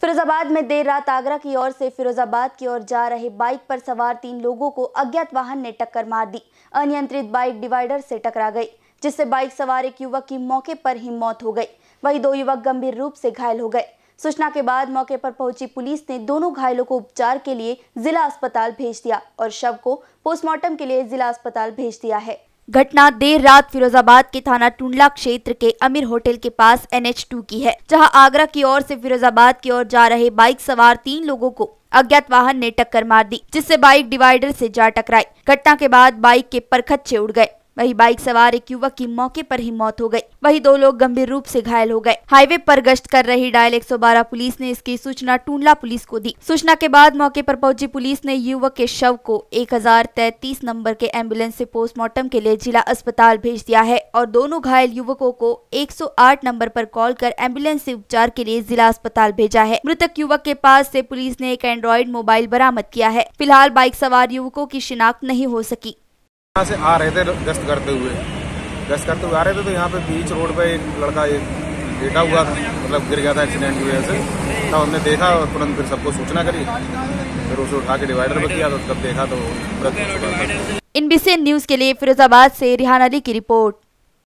फिरोजाबाद में देर रात आगरा की ओर से फिरोजाबाद की ओर जा रहे बाइक पर सवार तीन लोगों को अज्ञात वाहन ने टक्कर मार दी अनियंत्रित बाइक डिवाइडर से टकरा गई जिससे बाइक सवार एक युवक की मौके पर ही मौत हो गई वही दो युवक गंभीर रूप से घायल हो गए सूचना के बाद मौके पर पहुंची पुलिस ने दोनों घायलों को उपचार के लिए जिला अस्पताल भेज दिया और शव को पोस्टमार्टम के लिए जिला अस्पताल भेज दिया है घटना देर रात फिरोजाबाद के थाना टुंडला क्षेत्र के अमीर होटल के पास एनएच टू की है जहां आगरा की ओर से फिरोजाबाद की ओर जा रहे बाइक सवार तीन लोगों को अज्ञात वाहन ने टक्कर मार दी जिससे बाइक डिवाइडर से जा टकराई घटना के बाद बाइक के परखच्चे उड़ गए वही बाइक सवार एक युवक की मौके पर ही मौत हो गई वही दो लोग गंभीर रूप से घायल हो गए हाईवे पर गश्त कर रही डायल 112 पुलिस ने इसकी सूचना टूंडला पुलिस को दी सूचना के बाद मौके पर पहुंची पुलिस ने युवक के शव को एक नंबर के एम्बुलेंस से पोस्टमार्टम के लिए जिला अस्पताल भेज दिया है और दोनों घायल युवकों को एक नंबर आरोप कॉल कर एम्बुलेंस ऐसी उपचार के लिए जिला अस्पताल भेजा है मृतक युवक के पास ऐसी पुलिस ने एक एंड्रॉइड मोबाइल बरामद किया है फिलहाल बाइक सवार युवकों की शिनाख्त नहीं हो सकी यहाँ से आ रहे थे गश्त करते हुए गश्त करते हुए आ रहे थे तो यहाँ पे बीच रोड पे एक लड़का एक लेटा हुआ था मतलब गिर गया था एक्सीडेंट की वजह से तब हमने देखा और तुरंत फिर सबको सूचना करी फिर उसे उठा के डिवाइडर पर किया तो तब देखा तो इन बी न्यूज के लिए फिरोजाबाद से रिहान अली की रिपोर्ट